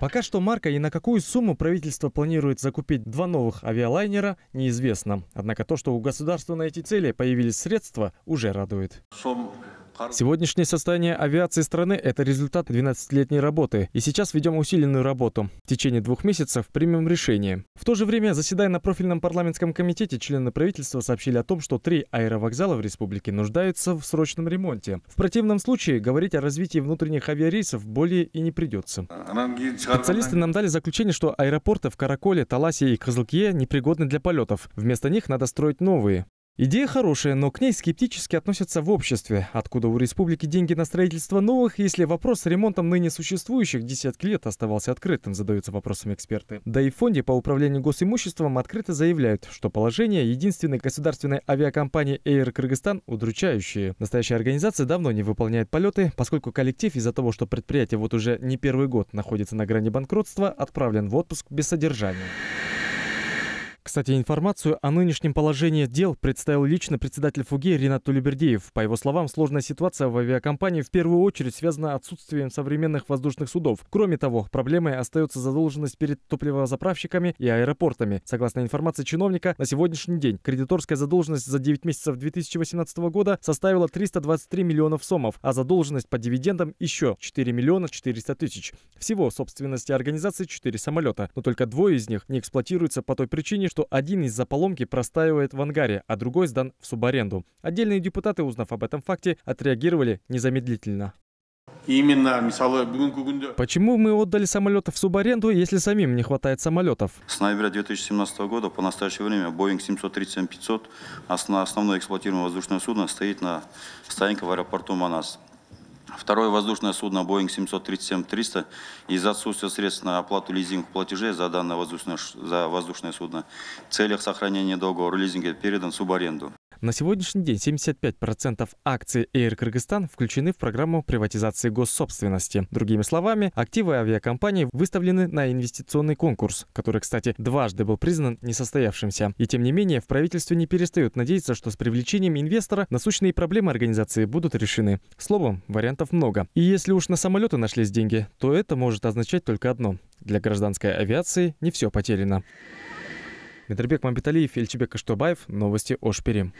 Пока что марка и на какую сумму правительство планирует закупить два новых авиалайнера неизвестно. Однако то, что у государства на эти цели появились средства, уже радует. Сегодняшнее состояние авиации страны – это результат 12-летней работы. И сейчас ведем усиленную работу. В течение двух месяцев примем решение. В то же время, заседая на профильном парламентском комитете, члены правительства сообщили о том, что три аэровокзала в республике нуждаются в срочном ремонте. В противном случае говорить о развитии внутренних авиарейсов более и не придется. Специалисты нам дали заключение, что аэропорты в Караколе, Таласе и Козлке непригодны для полетов. Вместо них надо строить новые. Идея хорошая, но к ней скептически относятся в обществе. Откуда у республики деньги на строительство новых, если вопрос с ремонтом ныне существующих десятки лет оставался открытым, задаются вопросами эксперты. Да и в Фонде по управлению госимуществом открыто заявляют, что положение единственной государственной авиакомпании Air Кыргызстан удручающее. Настоящая организация давно не выполняет полеты, поскольку коллектив из-за того, что предприятие вот уже не первый год находится на грани банкротства, отправлен в отпуск без содержания. Кстати, информацию о нынешнем положении дел представил лично председатель ФУГИ Ренат Тулибердеев. По его словам, сложная ситуация в авиакомпании в первую очередь связана отсутствием современных воздушных судов. Кроме того, проблемой остается задолженность перед топливозаправщиками и аэропортами. Согласно информации чиновника, на сегодняшний день кредиторская задолженность за 9 месяцев 2018 года составила 323 миллионов сомов, а задолженность по дивидендам еще 4 миллиона 400 тысяч. Всего собственности организации 4 самолета, но только двое из них не эксплуатируются по той причине, что что один из-за поломки простаивает в ангаре, а другой сдан в субаренду. Отдельные депутаты, узнав об этом факте, отреагировали незамедлительно. Именно, Почему мы отдали самолеты в субаренду, если самим не хватает самолетов? С ноября 2017 года по настоящее время Boeing 737-500, основное эксплуатируемое воздушное судно, стоит на стоянке в аэропорту Манас. Второе воздушное судно Boeing 737-300 из-за отсутствия средств на оплату лизинговых платежей за данное воздушное, за воздушное судно в целях сохранения договора лизинга передан субаренду. На сегодняшний день 75% акций Air Кыргызстан включены в программу приватизации госсобственности. Другими словами, активы авиакомпании выставлены на инвестиционный конкурс, который, кстати, дважды был признан несостоявшимся. И тем не менее, в правительстве не перестают надеяться, что с привлечением инвестора насущные проблемы организации будут решены. Словом, вариантов много. И если уж на самолеты нашлись деньги, то это может означать только одно. Для гражданской авиации не все потеряно. Митрбек Мамбеталиев, Ильчебек Каштубаев, новости Ошпери.